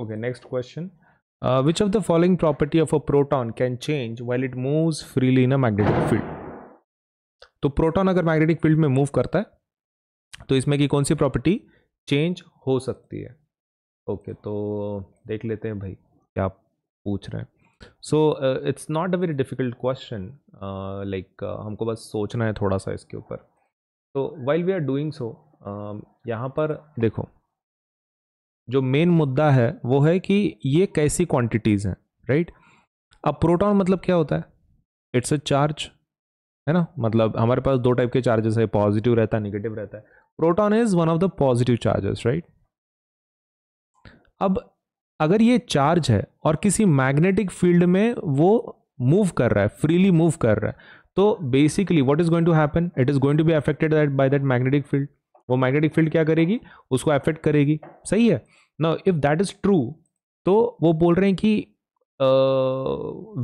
Okay, next question. Uh, which of the following property of a proton can change while it moves freely in a magnetic field? तो proton अगर magnetic field में move करता है तो इसमें की कौन सी प्रॉपर्टी चेंज हो सकती है ओके okay, तो uh, देख लेते हैं भाई क्या पूछ रहे हैं so it's not a very difficult question like हमको बस सोचना है थोड़ा सा इसके ऊपर तो while we are doing so यहाँ पर देखो जो मेन मुद्दा है वो है कि ये कैसी क्वांटिटीज हैं राइट अब प्रोटॉन मतलब क्या होता है इट्स अ चार्ज है ना मतलब हमारे पास दो टाइप के चार्जेस है पॉजिटिव रहता है निगेटिव रहता है proton is one of the positive charges right अब अगर ये चार्ज है और किसी मैग्नेटिक फील्ड में वो मूव कर रहा है फ्रीली मूव कर रहा है तो basically what is going to happen it is going to be affected that by that magnetic field वो मैग्नेटिक फील्ड क्या करेगी उसको अफेक्ट करेगी सही है ना इफ दैट इज ट्रू तो वो बोल रहे हैं कि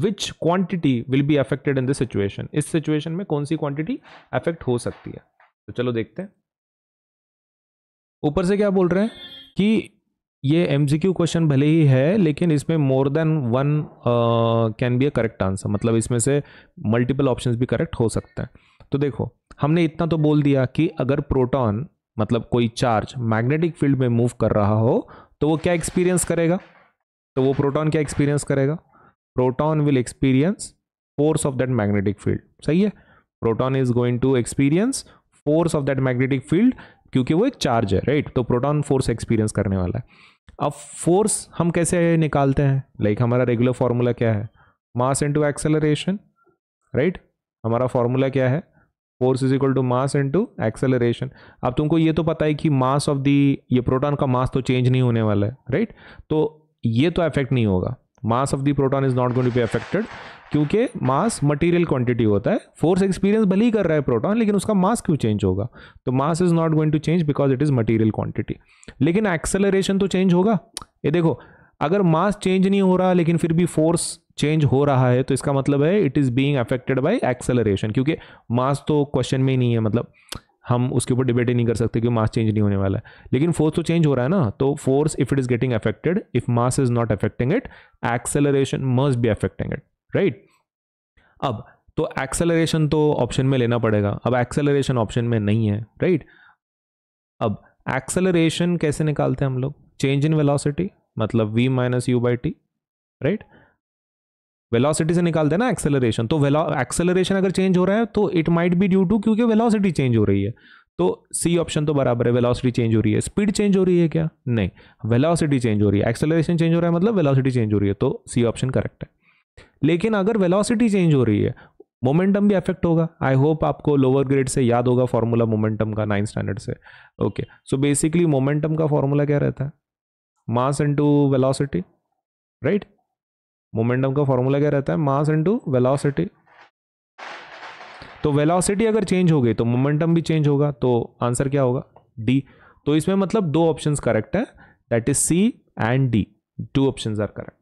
which quantity will be affected in this situation इस सिचुएशन में कौन सी क्वांटिटी अफेक्ट हो सकती है तो चलो देखते हैं ऊपर से क्या बोल रहे हैं कि ये एम क्वेश्चन भले ही है लेकिन इसमें more than one can be a correct answer मतलब इसमें से मल्टीपल ऑप्शंस भी करेक्ट हो सकते हैं तो देखो हमने इतना तो बोल दिया कि अगर प्रोटॉन मतलब कोई चार्ज मैग्नेटिक फील्ड में मूव कर रहा हो तो वो क्या एक्सपीरियंस करेगा तो वो प्रोटॉन क्या एक्सपीरियंस करेगा proton will experience force of that magnetic field सही है proton is going to experience force of that magnetic field क्योंकि वो एक चार्ज है राइट तो प्रोटॉन फोर्स एक्सपीरियंस करने वाला है अब फोर्स हम कैसे निकालते हैं लाइक like हमारा रेगुलर फॉर्मूला क्या है मास इंटू एक्सेलरेशन राइट हमारा फॉर्मूला क्या है force is equal to mass into acceleration अब तुमको ये तो पता है कि मास ऑफ दी ये प्रोटॉन का मास तो चेंज नहीं होने वाला है राइट तो ये तो अफेक्ट नहीं होगा mass of the proton is not going to be affected क्योंकि मास मटेरियल क्वांटिटी होता है फोर्स एक्सपीरियंस भले ही कर रहा है प्रोटॉन लेकिन उसका मास क्यों चेंज होगा तो mass is not going to change because it is material quantity लेकिन एक्सेलरेशन तो चेंज होगा ये देखो अगर मास चेंज नहीं हो रहा लेकिन फिर भी फोर्स चेंज हो रहा है तो इसका मतलब है it is being affected by acceleration क्योंकि मास तो क्वेश्चन में ही नहीं है मतलब हम उसके ऊपर डिबेट ही नहीं कर सकते कि मास चेंज नहीं होने वाला है लेकिन फोर्स तो चेंज हो रहा है ना तो force if it is getting affected if mass is not affecting it acceleration must be affecting it right अब तो एक्सेलरेशन तो ऑप्शन में लेना पड़ेगा अब एक्सेलरेशन ऑप्शन में नहीं है राइट अब एक्सेलरेशन कैसे निकालते हैं हम लोग चेंज इन वेलोसिटी मतलब v minus u by t right velocity से निकालते हैं ना एक्सेलरेशन तो एक्सेलरेशन अगर चेंज हो रहा है तो it might be due to क्योंकि वेलोसिटी चेंज हो रही है तो सी ऑप्शन तो बराबर है वेलोसिटी चेंज हो रही है स्पीड चेंज हो रही है क्या नहीं वेलोसिटी चेंज हो रही है एक्सेलरेशन चेंज हो रहा है मतलब वेलोसिटी चेंज हो रही है तो सी ऑप्शन करेक्ट है लेकिन अगर वेलोसिटी चेंज हो रही है मोमेंटम भी अफेक्ट होगा आई होप आपको लोअर ग्रेड से याद होगा फॉर्मूला मोमेंटम का नाइन्थ स्टैंडर्ड से ओके सो बेसिकली मोमेंटम का फॉर्मूला क्या रहता है mass into velocity right momentum का फॉर्मूला क्या रहता है मास इंटू वेलासिटी तो वेलासिटी अगर चेंज हो गई तो मोमेंटम भी चेंज होगा तो आंसर क्या होगा डी तो इसमें मतलब दो ऑप्शन करेक्ट है that is C and D two option are correct